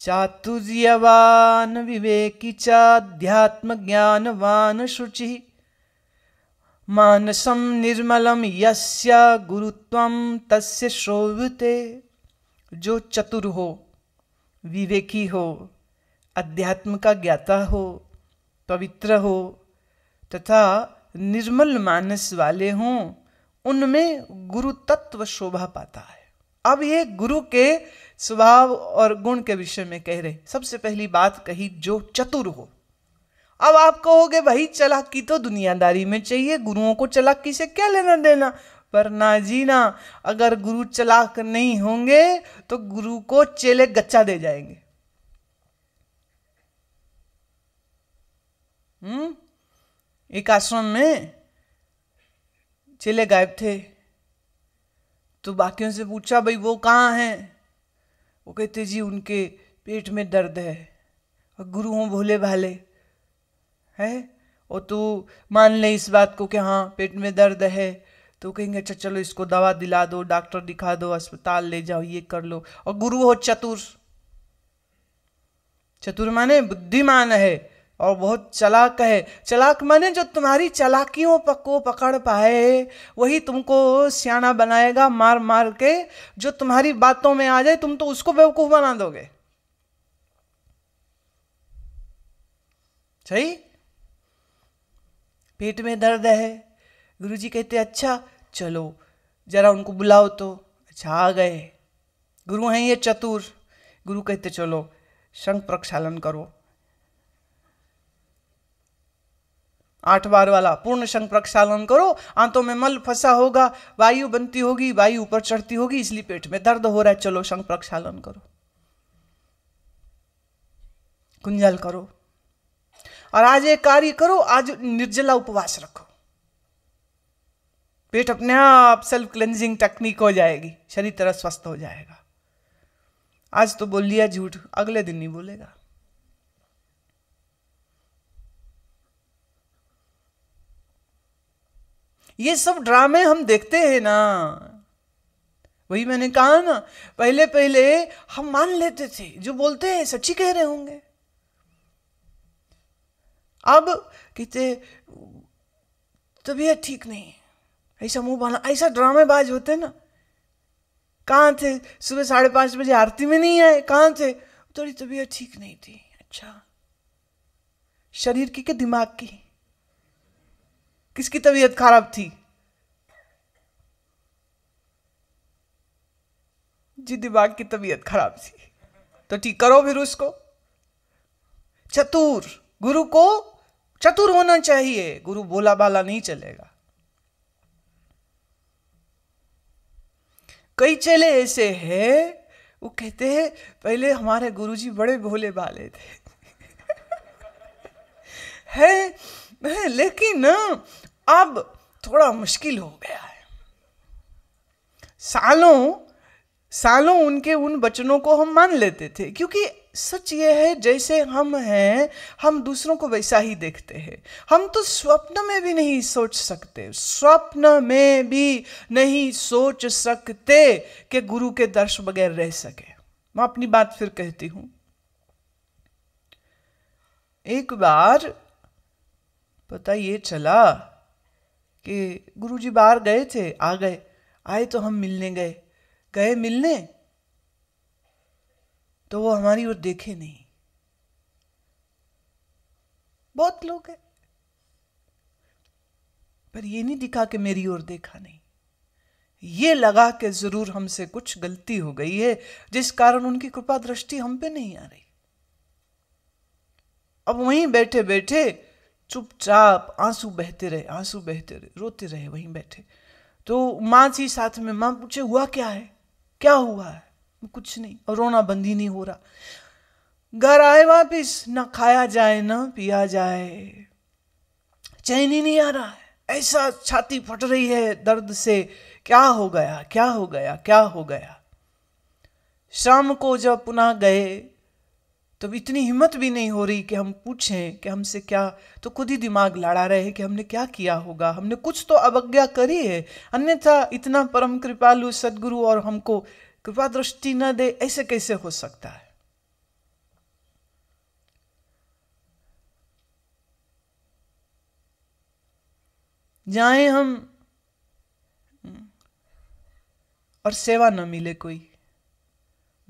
चातुर्यवान विवेकी चाध्यात्म ज्ञानवान शुचि मानसम निर्मलम यस्य गुरुत्वम तस्य श्रोवते जो चतुर हो विवेकी हो अध्यात्म का ज्ञाता हो पवित्र हो तथा निर्मल मानस वाले हों उनमें गुरु तत्व शोभा पाता है अब ये गुरु के स्वभाव और गुण के विषय में कह रहे सबसे पहली बात कही जो चतुर हो अब आप कहोगे भाई चलाकी तो दुनियादारी में चाहिए गुरुओं को चलाकी से क्या लेना देना पर ना जी ना अगर गुरु चलाक नहीं होंगे तो गुरु को चेले गच्चा दे जाएंगे हम्म एक आश्रम में चेले गायब थे तो बाकियों से पूछा भाई वो कहाँ हैं वो कहते जी उनके पेट में दर्द है और गुरु हों भोले भाले है और तू तो मान ले इस बात को कि हाँ पेट में दर्द है तो कहेंगे अच्छा चलो इसको दवा दिला दो डॉक्टर दिखा दो अस्पताल ले जाओ ये कर लो और गुरु हो चतुर चतुर माने बुद्धिमान है और बहुत चलाक है चलाक माने जो तुम्हारी चलाकियों को पकड़ पाए वही तुमको सियाना बनाएगा मार मार के जो तुम्हारी बातों में आ जाए तुम तो उसको बेवकूफ़ बना दोगे सही पेट में दर्द है गुरुजी कहते अच्छा चलो ज़रा उनको बुलाओ तो अच्छा आ गए गुरु हैं ये चतुर गुरु कहते चलो शंख प्रक्षालन करो आठ बार वाला पूर्ण शंख प्रक्षालन करो आंतों में मल फंसा होगा वायु बनती होगी वायु ऊपर चढ़ती होगी इसलिए पेट में दर्द हो रहा है चलो शंख प्रक्षालन करो कुंजल करो और आज एक कार्य करो आज निर्जला उपवास रखो पेट अपने आप सेल्फ क्लेंजिंग टेक्निक हो जाएगी शरीर तरह स्वस्थ हो जाएगा आज तो बोल लिया झूठ अगले दिन नहीं बोलेगा ये सब ड्रामे हम देखते हैं ना वही मैंने कहा ना पहले पहले हम मान लेते थे जो बोलते हैं सच्ची कह रहे होंगे अब कहते तबीयत ठीक नहीं ऐसा मुंह बना ऐसा ड्रामेबाज होते ना कहाँ थे सुबह साढ़े पाँच बजे आरती में नहीं आए कहाँ थे थोड़ी तबीयत ठीक नहीं थी अच्छा शरीर की के दिमाग की किसकी तबीयत खराब थी जी दिमाग की तबीयत खराब थी तो ठीक करो फिर उसको चतुर गुरु को चतुर होना चाहिए गुरु बोला बाला नहीं चलेगा कई चेले ऐसे हैं वो कहते हैं पहले हमारे गुरुजी बड़े भोले भाले थे है, है लेकिन अब थोड़ा मुश्किल हो गया है सालों सालों उनके उन बचनों को हम मान लेते थे क्योंकि सच ये है जैसे हम हैं हम दूसरों को वैसा ही देखते हैं हम तो स्वप्न में भी नहीं सोच सकते स्वप्न में भी नहीं सोच सकते कि गुरु के दर्श बगैर रह सके मैं अपनी बात फिर कहती हूं एक बार पता ये चला कि गुरु जी बाहर गए थे आ गए आए तो हम मिलने गए गए मिलने तो वो हमारी ओर देखे नहीं बहुत लोग हैं पर ये नहीं दिखा कि मेरी ओर देखा नहीं ये लगा कि जरूर हमसे कुछ गलती हो गई है जिस कारण उनकी कृपा दृष्टि हम पे नहीं आ रही अब वहीं बैठे बैठे चुपचाप आंसू बहते रहे आंसू बहते रहे रोते रहे वहीं बैठे तो माँ थी साथ में माँ पूछे हुआ क्या है क्या हुआ है कुछ नहीं और रोना ही नहीं हो रहा घर आए वापिस ना खाया जाए ना पिया जाए चैन ही नहीं आ रहा है ऐसा छाती फट रही है दर्द से क्या हो गया क्या हो गया क्या हो गया शाम को जब पुनः गए तब तो इतनी हिम्मत भी नहीं हो रही कि हम पूछें कि हमसे क्या तो खुद ही दिमाग लड़ा रहे हैं कि हमने क्या किया होगा हमने कुछ तो अवज्ञा करी है अन्यथा इतना परम कृपालु सदगुरु और हमको कृपा दृष्टि न दे ऐसे कैसे हो सकता है जाए हम और सेवा न मिले कोई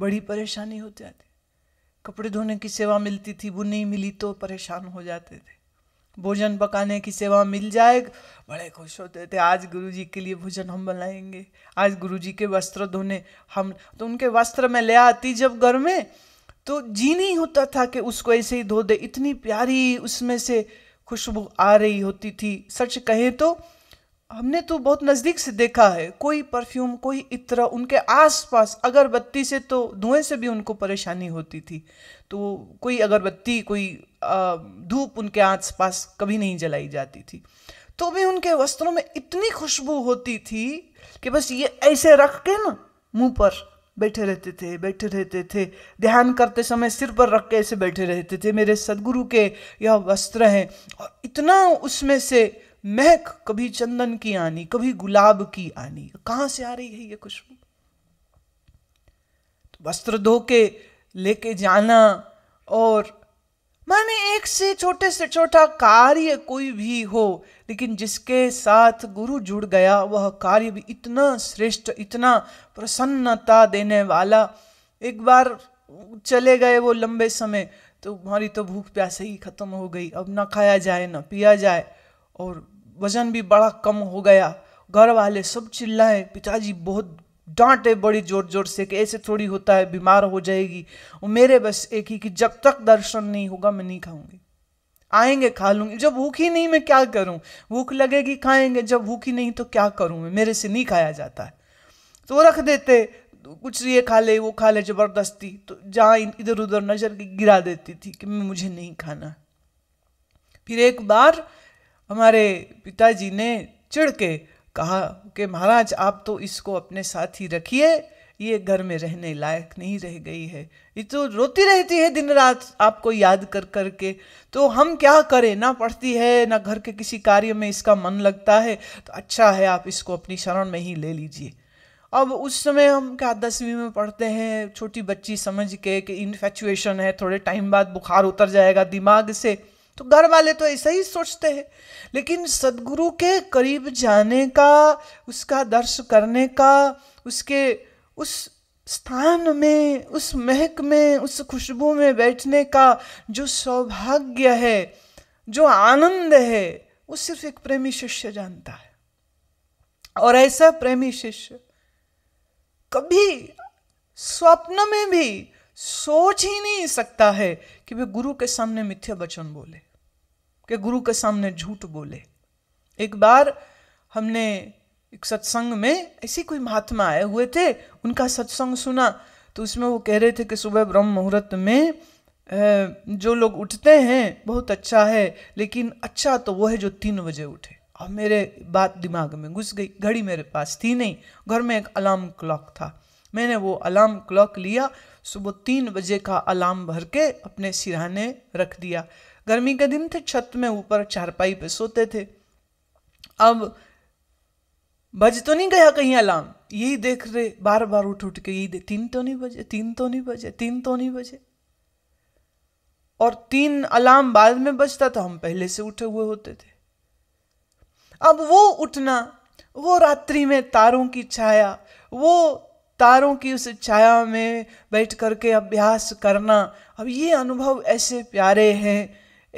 बड़ी परेशानी हो जाती कपड़े धोने की सेवा मिलती थी वो नहीं मिली तो परेशान हो जाते थे भोजन पकाने की सेवा मिल जाए बड़े खुश होते थे आज गुरुजी के लिए भोजन हम बनाएंगे आज गुरुजी के वस्त्र धोने हम तो उनके वस्त्र में ले आती जब घर में तो जी नहीं होता था कि उसको ऐसे ही धो दे इतनी प्यारी उसमें से खुशबू आ रही होती थी सच कहें तो हमने तो बहुत नज़दीक से देखा है कोई परफ्यूम कोई इत्र उनके आसपास अगरबत्ती से तो धुएं से भी उनको परेशानी होती थी तो कोई अगरबत्ती कोई धूप उनके आसपास कभी नहीं जलाई जाती थी तो भी उनके वस्त्रों में इतनी खुशबू होती थी कि बस ये ऐसे रख के ना मुंह पर बैठे रहते थे बैठे रहते थे ध्यान करते समय सिर पर रख के ऐसे बैठे रहते थे मेरे सदगुरु के यह वस्त्र हैं और इतना उसमें से महक कभी चंदन की आनी कभी गुलाब की आनी कहां से आ रही है ये खुशबू तो वस्त्र धो के लेके जाना और माने एक से छोटे से छोटा कार्य कोई भी हो लेकिन जिसके साथ गुरु जुड़ गया वह कार्य भी इतना श्रेष्ठ इतना प्रसन्नता देने वाला एक बार चले गए वो लंबे समय तो हमारी तो भूख प्यास ही खत्म हो गई अब ना खाया जाए ना पिया जाए और वज़न भी बड़ा कम हो गया घर वाले सब चिल्लाए पिताजी बहुत डांटे बड़ी जोर जोर से कि ऐसे थोड़ी होता है बीमार हो जाएगी और मेरे बस एक ही कि जब तक दर्शन नहीं होगा मैं नहीं खाऊंगी आएंगे खा लूंगी जब भूख ही नहीं मैं क्या करूं भूख लगेगी खाएंगे जब भूख ही नहीं तो क्या करूं मैं मेरे से नहीं खाया जाता है तो रख देते कुछ ये खा ले वो खा ले जबरदस्ती तो जहाँ इधर उधर नज़र गिरा देती थी कि मैं मुझे नहीं खाना फिर एक बार हमारे पिताजी ने चिड़ के कहा कि महाराज आप तो इसको अपने साथ ही रखिए ये घर में रहने लायक नहीं रह गई है ये तो रोती रहती है दिन रात आपको याद कर कर के तो हम क्या करें ना पढ़ती है ना घर के किसी कार्य में इसका मन लगता है तो अच्छा है आप इसको अपनी शरण में ही ले लीजिए अब उस समय हम क्या दसवीं में पढ़ते हैं छोटी बच्ची समझ के कि इन्फेचुएशन है थोड़े टाइम बाद बुखार उतर जाएगा दिमाग से तो घर वाले तो ऐसा ही सोचते हैं लेकिन सदगुरु के करीब जाने का उसका दर्श करने का उसके उस स्थान में उस महक में उस खुशबू में बैठने का जो सौभाग्य है जो आनंद है वो सिर्फ एक प्रेमी शिष्य जानता है और ऐसा प्रेमी शिष्य कभी स्वप्न में भी सोच ही नहीं सकता है कि वे गुरु के सामने मिथ्या वचन बोले कि गुरु के सामने झूठ बोले एक बार हमने एक सत्संग में ऐसी कोई महात्मा आए हुए थे उनका सत्संग सुना तो उसमें वो कह रहे थे कि सुबह ब्रह्म मुहूर्त में जो लोग उठते हैं बहुत अच्छा है लेकिन अच्छा तो वो है जो तीन बजे उठे और मेरे बात दिमाग में घुस गई घड़ी मेरे पास थी नहीं घर में एक अलार्म क्लॉक था मैंने वो अलार्म क्लॉक लिया सुबह तीन बजे का अलार्म भर के अपने सिरहाने रख दिया गर्मी के दिन थे छत में ऊपर चारपाई पे सोते थे अब बज तो नहीं गया कहीं अलार्म यही देख रहे बार बार उठ उठ के यही तीन तो नहीं बजे तीन तो नहीं बजे तीन तो नहीं बजे और तीन अलार्म बाद में बजता तो हम पहले से उठे हुए होते थे अब वो उठना वो रात्रि में तारों की छाया वो तारों की उस छाया में बैठ करके अभ्यास करना अब ये अनुभव ऐसे प्यारे हैं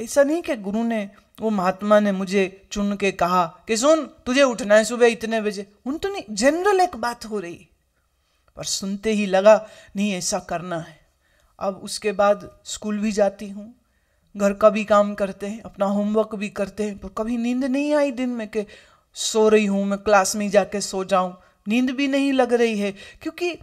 ऐसा नहीं कि गुरु ने वो महात्मा ने मुझे चुन के कहा कि सुन तुझे उठना है सुबह इतने बजे उन तो नहीं जनरल एक बात हो रही पर सुनते ही लगा नहीं ऐसा करना है अब उसके बाद स्कूल भी जाती हूँ घर का भी काम करते हैं अपना होमवर्क भी करते हैं पर कभी नींद नहीं आई दिन में कि सो रही हूँ मैं क्लास में जाके सो जाऊँ नींद भी नहीं लग रही है क्योंकि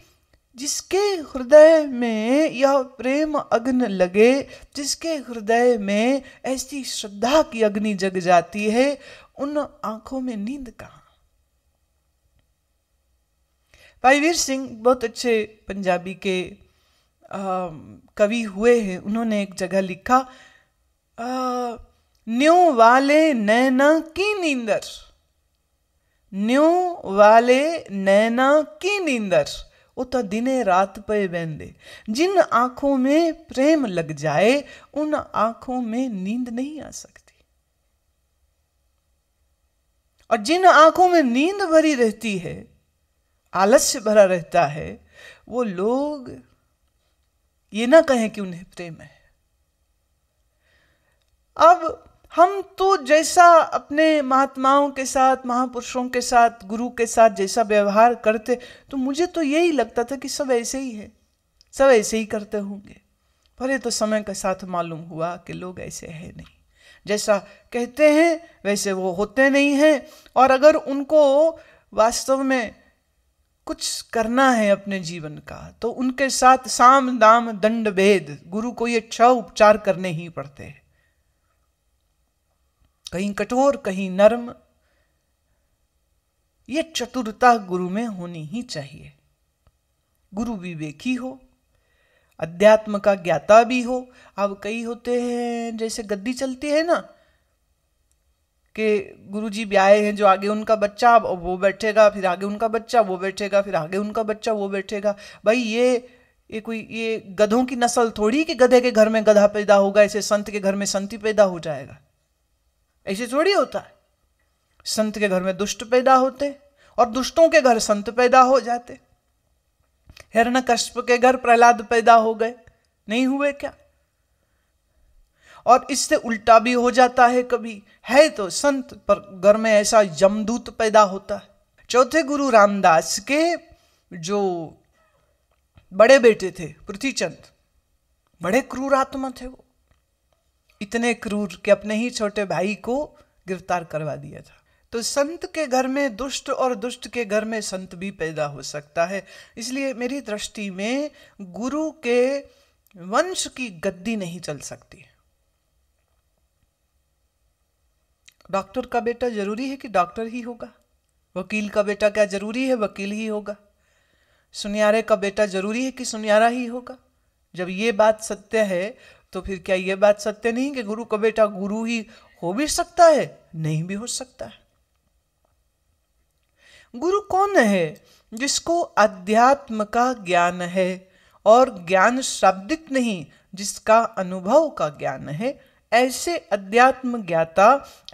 जिसके हृदय में यह प्रेम अग्नि लगे जिसके हृदय में ऐसी श्रद्धा की अग्नि जग जाती है उन आंखों में नींद कहा भाई वीर सिंह बहुत अच्छे पंजाबी के कवि हुए हैं उन्होंने एक जगह लिखा न्यू वाले नैना की नींदर न्यू वाले नैना की नींदर तो दिने रात पे बहंदे जिन आंखों में प्रेम लग जाए उन आंखों में नींद नहीं आ सकती और जिन आंखों में नींद भरी रहती है आलस्य भरा रहता है वो लोग ये ना कहें कि उन्हें प्रेम है अब हम तो जैसा अपने महात्माओं के साथ महापुरुषों के साथ गुरु के साथ जैसा व्यवहार करते तो मुझे तो यही लगता था कि सब ऐसे ही है सब ऐसे ही करते होंगे पर तो समय के साथ मालूम हुआ कि लोग ऐसे है नहीं जैसा कहते हैं वैसे वो होते नहीं हैं और अगर उनको वास्तव में कुछ करना है अपने जीवन का तो उनके साथ साम दाम दंड भेद गुरु को ये छह उपचार करने ही पड़ते हैं कहीं कठोर कहीं नर्म ये चतुरता गुरु में होनी ही चाहिए गुरु विवेकी हो अध्यात्म का ज्ञाता भी हो अब कई होते हैं जैसे गद्दी चलती है ना कि गुरु जी भी आए हैं जो आगे उनका बच्चा वो बैठेगा फिर आगे उनका बच्चा वो बैठेगा फिर आगे उनका बच्चा वो बैठेगा भाई ये ये कोई ये गधों की नस्ल थोड़ी कि गधे के घर में गधा पैदा होगा ऐसे संत के घर में संति पैदा हो जाएगा ऐसे थोड़ी होता है संत के घर में दुष्ट पैदा होते और दुष्टों के घर संत पैदा हो जाते हिरण कश्यप के घर प्रहलाद पैदा हो गए नहीं हुए क्या और इससे उल्टा भी हो जाता है कभी है तो संत पर घर में ऐसा यमदूत पैदा होता है चौथे गुरु रामदास के जो बड़े बेटे थे पृथ्वीचंद बड़े क्रूर आत्मा थे वो इतने क्रूर कि अपने ही छोटे भाई को गिरफ्तार करवा दिया था तो संत के घर में दुष्ट और दुष्ट के घर में संत भी पैदा हो सकता है इसलिए मेरी दृष्टि में गुरु के वंश की गद्दी नहीं चल सकती डॉक्टर का बेटा जरूरी है कि डॉक्टर ही होगा वकील का बेटा क्या जरूरी है वकील ही होगा सुनियारे का बेटा जरूरी है कि सुनियारा ही होगा जब ये बात सत्य है तो फिर क्या यह बात सत्य नहीं कि गुरु का बेटा गुरु ही हो भी सकता है नहीं भी हो सकता है गुरु कौन है जिसको अध्यात्म का ज्ञान है और ज्ञान शाब्दिक नहीं जिसका अनुभव का ज्ञान है ऐसे अध्यात्म ज्ञाता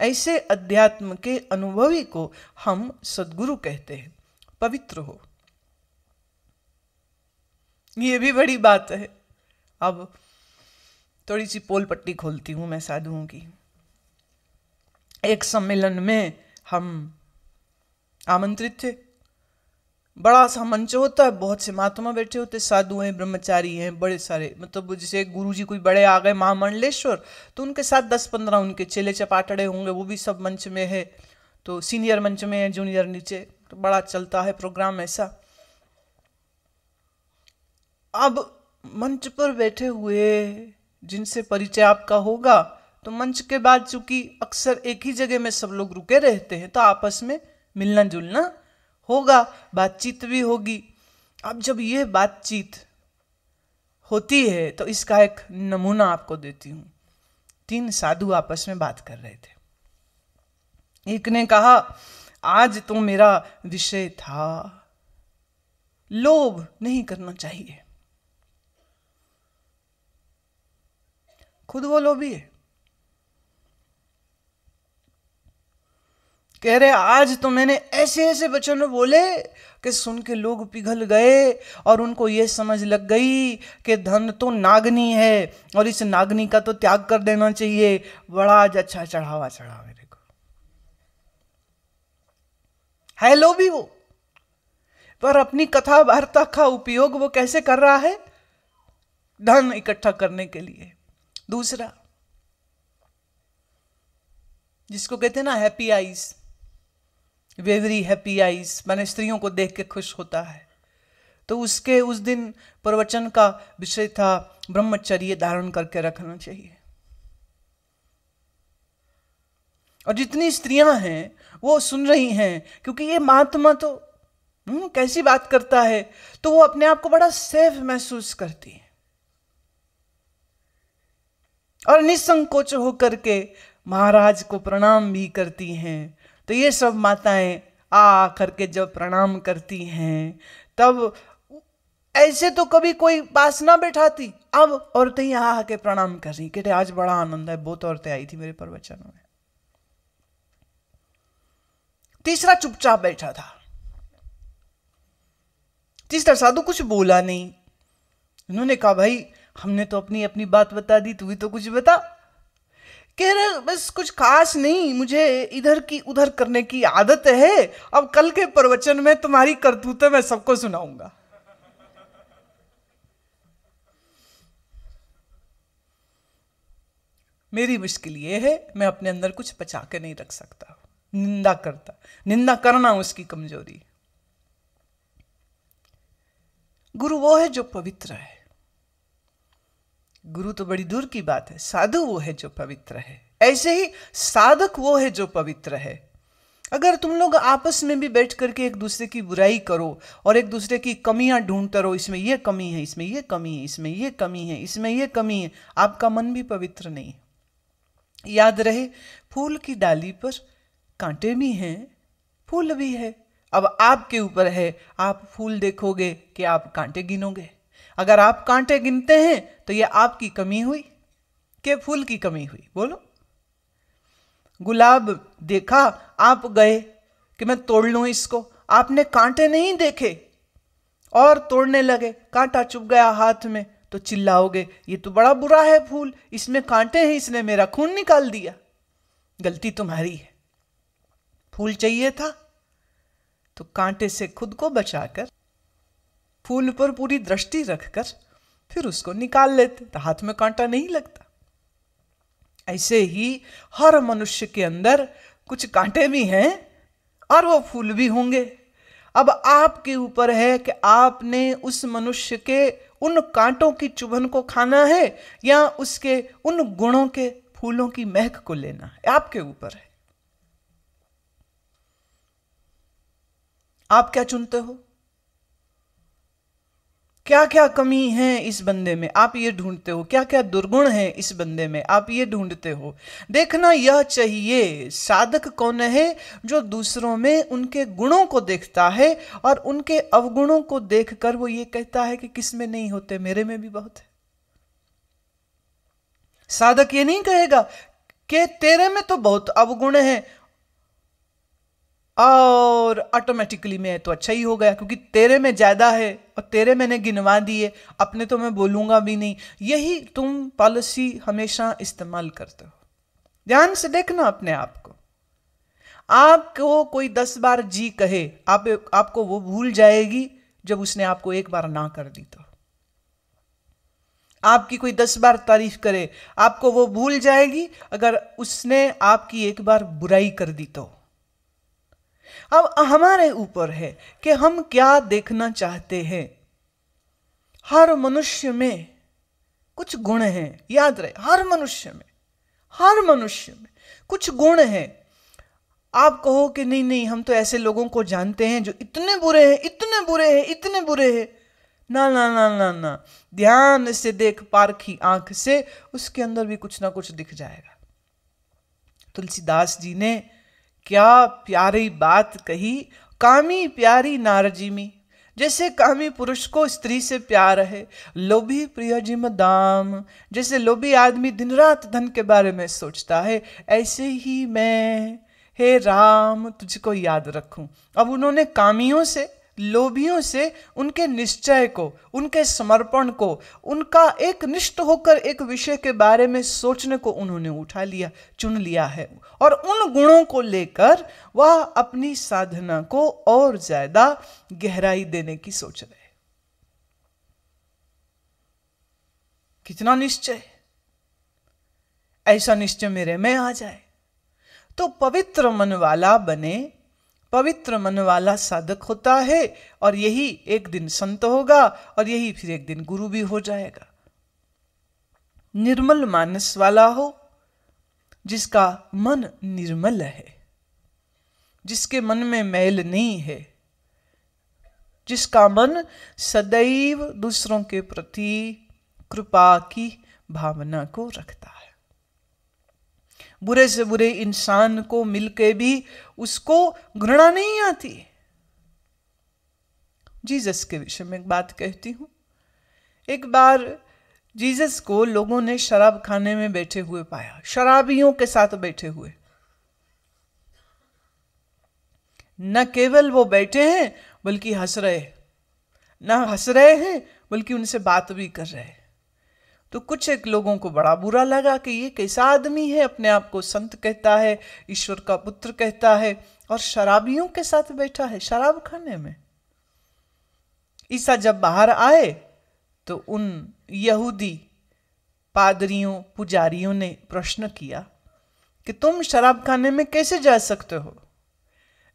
ऐसे अध्यात्म के अनुभवी को हम सदगुरु कहते हैं पवित्र हो ये भी बड़ी बात है अब थोड़ी सी पोल पट्टी खोलती हूँ मैं साधुओं की एक सम्मेलन में हम आमंत्रित थे बड़ा सा मंच होता है बहुत से महात्मा बैठे होते साधु हैं ब्रह्मचारी हैं बड़े सारे मतलब जैसे गुरु जी कोई बड़े आ गए महामंडलेश्वर तो उनके साथ दस पंद्रह उनके चेले चपाटड़े होंगे वो भी सब मंच में है तो सीनियर मंच में है जूनियर नीचे तो बड़ा चलता है प्रोग्राम ऐसा अब मंच पर बैठे हुए जिनसे परिचय आपका होगा तो मंच के बाद चूंकि अक्सर एक ही जगह में सब लोग रुके रहते हैं तो आपस में मिलना जुलना होगा बातचीत भी होगी अब जब ये बातचीत होती है तो इसका एक नमूना आपको देती हूँ तीन साधु आपस में बात कर रहे थे एक ने कहा आज तो मेरा विषय था लोभ नहीं करना चाहिए खुद वो लोभी है कह रहे आज तो मैंने ऐसे ऐसे वचन बोले कि सुन के लोग पिघल गए और उनको ये समझ लग गई कि धन तो नागनी है और इस नागनी का तो त्याग कर देना चाहिए बड़ा आज अच्छा चढ़ावा चढ़ा मेरे को है लो भी वो पर अपनी कथा वार्ता का उपयोग वो कैसे कर रहा है धन इकट्ठा करने के लिए दूसरा जिसको कहते हैं ना happy eyes very happy eyes मैंने स्त्रियों को देख के खुश होता है तो उसके उस दिन प्रवचन का विषय था ब्रह्मचर्य धारण करके रखना चाहिए और जितनी स्त्रियां हैं वो सुन रही हैं क्योंकि ये महात्मा तो हम्म, कैसी बात करता है तो वो अपने आप को बड़ा सेफ महसूस करती है और निसंकोच होकर के महाराज को प्रणाम भी करती हैं तो ये सब माताएं आ आकर के जब प्रणाम करती हैं तब ऐसे तो कभी कोई पास ना बैठाती अब औरतें यहाँ आके प्रणाम कर रही कहते आज बड़ा आनंद है बहुत औरतें आई थी मेरे प्रवचन में तीसरा चुपचाप बैठा था तीसरा साधु कुछ बोला नहीं उन्होंने कहा भाई हमने तो अपनी अपनी बात बता दी तू ही तो कुछ बता कह रहे बस कुछ खास नहीं मुझे इधर की उधर करने की आदत है अब कल के प्रवचन में तुम्हारी करतूतें मैं सबको सुनाऊंगा मेरी मुश्किल ये है मैं अपने अंदर कुछ बचा के नहीं रख सकता निंदा करता निंदा करना उसकी कमजोरी गुरु वो है जो पवित्र है गुरु तो बड़ी दूर की बात है साधु वो है जो पवित्र है ऐसे ही साधक वो है जो पवित्र है अगर तुम लोग आपस में भी बैठ करके एक दूसरे की बुराई करो और एक दूसरे की कमियां ढूंढते रहो इसमें ये कमी है इसमें ये कमी है इसमें ये कमी है इसमें ये कमी है आपका मन भी पवित्र नहीं याद रहे फूल की डाली पर कांटे भी हैं फूल भी है अब आपके ऊपर है आप फूल देखोगे कि आप कांटे गिनोगे अगर आप कांटे गिनते हैं तो ये आपकी कमी हुई के फूल की कमी हुई बोलो गुलाब देखा आप गए कि मैं तोड़ लूं इसको आपने कांटे नहीं देखे और तोड़ने लगे कांटा चुप गया हाथ में तो चिल्लाओगे ये तो बड़ा बुरा है फूल इसमें कांटे हैं इसने मेरा खून निकाल दिया गलती तुम्हारी है फूल चाहिए था तो कांटे से खुद को बचाकर फूल पर पूरी दृष्टि रखकर फिर उसको निकाल लेते तो हाथ में कांटा नहीं लगता ऐसे ही हर मनुष्य के अंदर कुछ कांटे भी हैं और वो फूल भी होंगे अब आपके ऊपर है कि आपने उस मनुष्य के उन कांटों की चुभन को खाना है या उसके उन गुणों के फूलों की महक को लेना है आपके ऊपर है आप क्या चुनते हो क्या क्या कमी है इस बंदे में आप ये ढूंढते हो क्या क्या दुर्गुण है इस बंदे में आप ये ढूंढते हो देखना यह चाहिए साधक कौन है जो दूसरों में उनके गुणों को देखता है और उनके अवगुणों को देखकर वो ये कहता है कि किस में नहीं होते मेरे में भी बहुत है साधक ये नहीं कहेगा कि तेरे में तो बहुत अवगुण है और ऑटोमेटिकली मैं तो अच्छा ही हो गया क्योंकि तेरे में ज़्यादा है और तेरे मैंने गिनवा दिए अपने तो मैं बोलूँगा भी नहीं यही तुम पॉलिसी हमेशा इस्तेमाल करते हो ध्यान से देखना अपने आप को आपको कोई दस बार जी कहे आप आपको वो भूल जाएगी जब उसने आपको एक बार ना कर दी तो आपकी कोई दस बार तारीफ करे आपको वो भूल जाएगी अगर उसने आपकी एक बार बुराई कर दी तो अब हमारे ऊपर है कि हम क्या देखना चाहते हैं हर मनुष्य में कुछ गुण हैं याद रहे हर मनुष्य में हर मनुष्य में कुछ गुण हैं आप कहो कि नहीं नहीं हम तो ऐसे लोगों को जानते हैं जो इतने बुरे हैं इतने बुरे हैं इतने बुरे हैं ना ना ना ना ना ध्यान से देख पारखी आंख से उसके अंदर भी कुछ ना कुछ दिख जाएगा तुलसीदास जी ने क्या प्यारी बात कही कामी प्यारी नारजी में जैसे कामी पुरुष को स्त्री से प्यार है लोभी प्रिय दाम जैसे लोभी आदमी दिन रात धन के बारे में सोचता है ऐसे ही मैं हे राम तुझको याद रखूं अब उन्होंने कामियों से लोभियों से उनके निश्चय को उनके समर्पण को उनका एक निष्ठ होकर एक विषय के बारे में सोचने को उन्होंने उठा लिया चुन लिया है और उन गुणों को लेकर वह अपनी साधना को और ज्यादा गहराई देने की सोच रहे कितना निश्चय ऐसा निश्चय मेरे में आ जाए तो पवित्र मन वाला बने पवित्र मन वाला साधक होता है और यही एक दिन संत होगा और यही फिर एक दिन गुरु भी हो जाएगा निर्मल मानस वाला हो जिसका मन निर्मल है जिसके मन में मैल नहीं है जिसका मन सदैव दूसरों के प्रति कृपा की भावना को रखता है बुरे से बुरे इंसान को मिलके भी उसको घृणा नहीं आती जीसस के विषय में एक बात कहती हूँ एक बार जीसस को लोगों ने शराब खाने में बैठे हुए पाया शराबियों के साथ बैठे हुए न केवल वो बैठे हैं बल्कि हंस रहे न हंस रहे हैं बल्कि उनसे बात भी कर रहे हैं तो कुछ एक लोगों को बड़ा बुरा लगा कि ये कैसा आदमी है अपने आप को संत कहता है ईश्वर का पुत्र कहता है और शराबियों के साथ बैठा है शराब खाने में ईसा जब बाहर आए तो उन यहूदी पादरियों पुजारियों ने प्रश्न किया कि तुम शराब खाने में कैसे जा सकते हो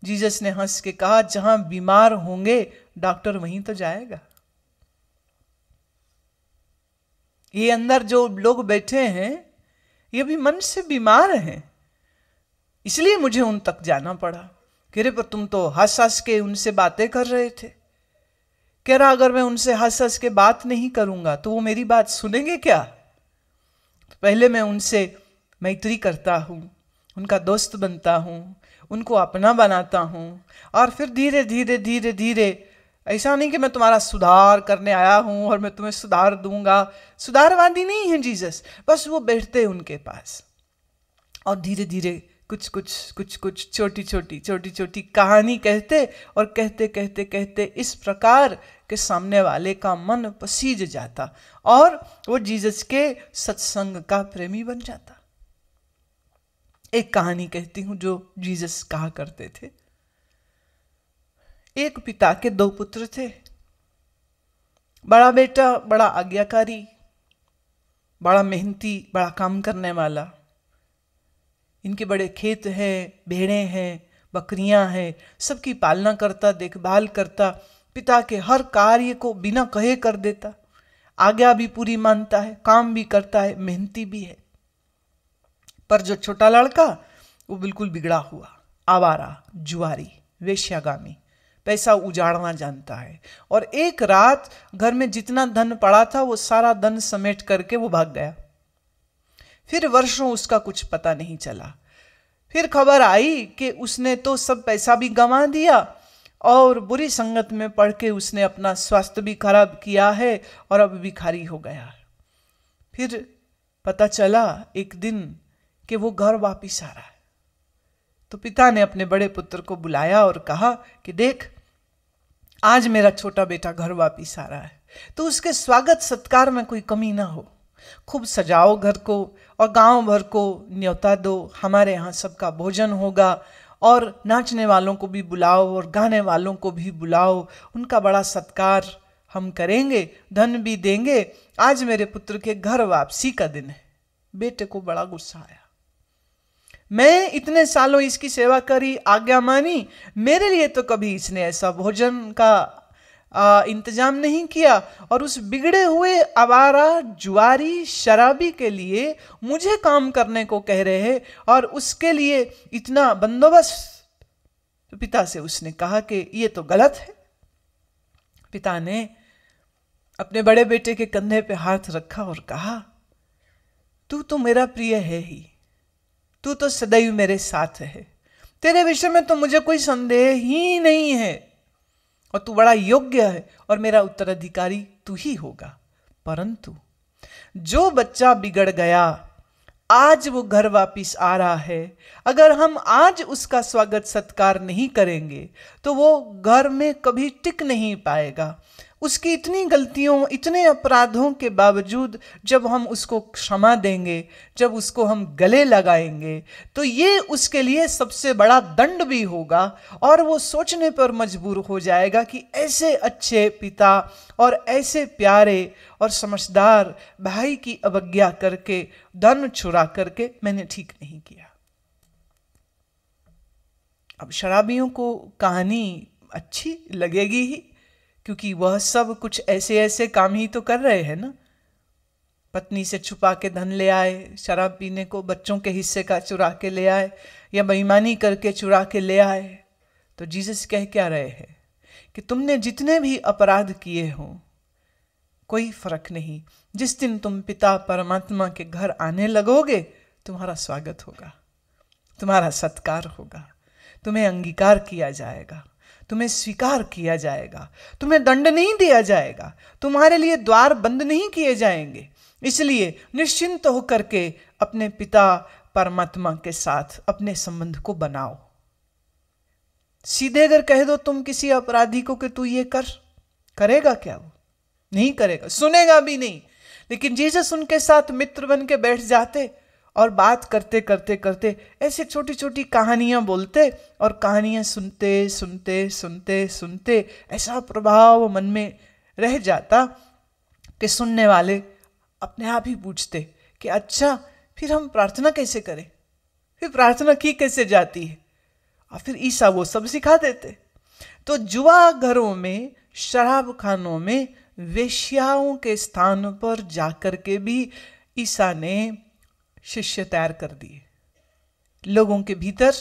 जीसस ने हंस के कहा जहां बीमार होंगे डॉक्टर वहीं तो जाएगा ये अंदर जो लोग बैठे हैं ये भी मन से बीमार हैं इसलिए मुझे उन तक जाना पड़ा कह रहे पर तुम तो हंस हंस के उनसे बातें कर रहे थे कह रहा अगर मैं उनसे हंस हंस के बात नहीं करूंगा तो वो मेरी बात सुनेंगे क्या तो पहले मैं उनसे मैत्री करता हूँ उनका दोस्त बनता हूँ उनको अपना बनाता हूँ और फिर धीरे धीरे धीरे धीरे ऐसा नहीं कि मैं तुम्हारा सुधार करने आया हूँ और मैं तुम्हें सुधार दूंगा सुधारवादी नहीं है जीसस बस वो बैठते उनके पास और धीरे धीरे कुछ कुछ कुछ कुछ छोटी छोटी छोटी छोटी कहानी कहते और कहते कहते कहते इस प्रकार के सामने वाले का मन पसीज जाता और वो जीसस के सत्संग का प्रेमी बन जाता एक कहानी कहती हूँ जो जीसस कहा करते थे एक पिता के दो पुत्र थे बड़ा बेटा बड़ा आज्ञाकारी बड़ा मेहनती बड़ा काम करने वाला इनके बड़े खेत हैं भेड़े हैं बकरियां हैं सबकी पालना करता देखभाल करता पिता के हर कार्य को बिना कहे कर देता आज्ञा भी पूरी मानता है काम भी करता है मेहनती भी है पर जो छोटा लड़का वो बिल्कुल बिगड़ा हुआ आवारा जुआरी वेश्यागामी पैसा उजाड़ना जानता है और एक रात घर में जितना धन पड़ा था वो सारा धन समेट करके वो भाग गया फिर वर्षों उसका कुछ पता नहीं चला फिर खबर आई कि उसने तो सब पैसा भी गंवा दिया और बुरी संगत में पढ़ के उसने अपना स्वास्थ्य भी खराब किया है और अब भिखारी हो गया फिर पता चला एक दिन कि वो घर वापिस आ रहा है तो पिता ने अपने बड़े पुत्र को बुलाया और कहा कि देख आज मेरा छोटा बेटा घर वापिस आ रहा है तो उसके स्वागत सत्कार में कोई कमी ना हो खूब सजाओ घर को और गांव भर को न्योता दो हमारे यहाँ सबका भोजन होगा और नाचने वालों को भी बुलाओ और गाने वालों को भी बुलाओ उनका बड़ा सत्कार हम करेंगे धन भी देंगे आज मेरे पुत्र के घर वापसी का दिन है बेटे को बड़ा गुस्सा आया मैं इतने सालों इसकी सेवा करी आज्ञा मानी मेरे लिए तो कभी इसने ऐसा भोजन का आ, इंतजाम नहीं किया और उस बिगड़े हुए आवारा जुआरी शराबी के लिए मुझे काम करने को कह रहे हैं और उसके लिए इतना बंदोबस्त तो पिता से उसने कहा कि ये तो गलत है पिता ने अपने बड़े बेटे के कंधे पे हाथ रखा और कहा तू तो मेरा प्रिय है ही तू तो सदैव मेरे साथ है तेरे विषय में तो मुझे कोई संदेह ही नहीं है और तू बड़ा योग्य है और मेरा उत्तराधिकारी तू ही होगा परंतु जो बच्चा बिगड़ गया आज वो घर वापिस आ रहा है अगर हम आज उसका स्वागत सत्कार नहीं करेंगे तो वो घर में कभी टिक नहीं पाएगा उसकी इतनी गलतियों इतने अपराधों के बावजूद जब हम उसको क्षमा देंगे जब उसको हम गले लगाएंगे तो ये उसके लिए सबसे बड़ा दंड भी होगा और वो सोचने पर मजबूर हो जाएगा कि ऐसे अच्छे पिता और ऐसे प्यारे और समझदार भाई की अवज्ञा करके धन छुरा करके मैंने ठीक नहीं किया अब शराबियों को कहानी अच्छी लगेगी ही क्योंकि वह सब कुछ ऐसे ऐसे काम ही तो कर रहे हैं ना पत्नी से छुपा के धन ले आए शराब पीने को बच्चों के हिस्से का चुरा के ले आए या बेईमानी करके चुरा के ले आए तो जीसस कह क्या रहे हैं कि तुमने जितने भी अपराध किए हों कोई फर्क नहीं जिस दिन तुम पिता परमात्मा के घर आने लगोगे तुम्हारा स्वागत होगा तुम्हारा सत्कार होगा तुम्हें अंगीकार किया जाएगा तुम्हें स्वीकार किया जाएगा तुम्हें दंड नहीं दिया जाएगा तुम्हारे लिए द्वार बंद नहीं किए जाएंगे इसलिए निश्चिंत होकर के अपने पिता परमात्मा के साथ अपने संबंध को बनाओ सीधे अगर कह दो तुम किसी अपराधी को कि तू ये कर करेगा क्या वो नहीं करेगा सुनेगा भी नहीं लेकिन जीजस उनके साथ मित्र बन के बैठ जाते और बात करते करते करते ऐसे छोटी छोटी कहानियाँ बोलते और कहानियाँ सुनते सुनते सुनते सुनते ऐसा प्रभाव मन में रह जाता कि सुनने वाले अपने आप ही पूछते कि अच्छा फिर हम प्रार्थना कैसे करें फिर प्रार्थना की कैसे जाती है और फिर ईसा वो सब सिखा देते तो जुआ घरों में शराब खानों में वेश्याओं के स्थान पर जाकर के भी ईसा ने शिष्य तैयार कर दिए लोगों के भीतर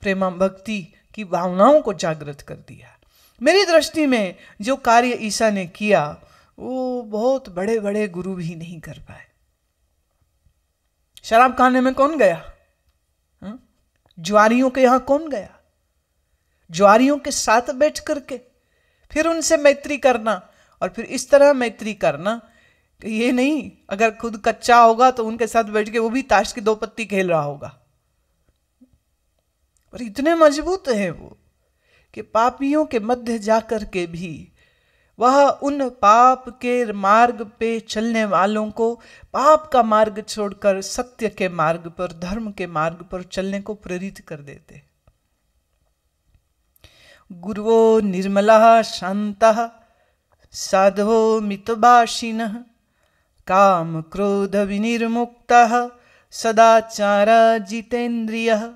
प्रेमा भक्ति की भावनाओं को जागृत कर दिया मेरी दृष्टि में जो कार्य ईसा ने किया वो बहुत बड़े बड़े गुरु भी नहीं कर पाए शराब खाने में कौन गया हाँ? ज्वारियों के यहां कौन गया ज्वारियों के साथ बैठ करके फिर उनसे मैत्री करना और फिर इस तरह मैत्री करना ये नहीं अगर खुद कच्चा होगा तो उनके साथ बैठ के वो भी ताश की दो पत्ती खेल रहा होगा पर इतने मजबूत हैं वो कि पापियों के मध्य जाकर के भी वह उन पाप के मार्ग पे चलने वालों को पाप का मार्ग छोड़कर सत्य के मार्ग पर धर्म के मार्ग पर चलने को प्रेरित कर देते गुरवो निर्मला शांता साधवो मितभाषिण काम क्रोध सदाचार सदाचारजितेन्द्रियः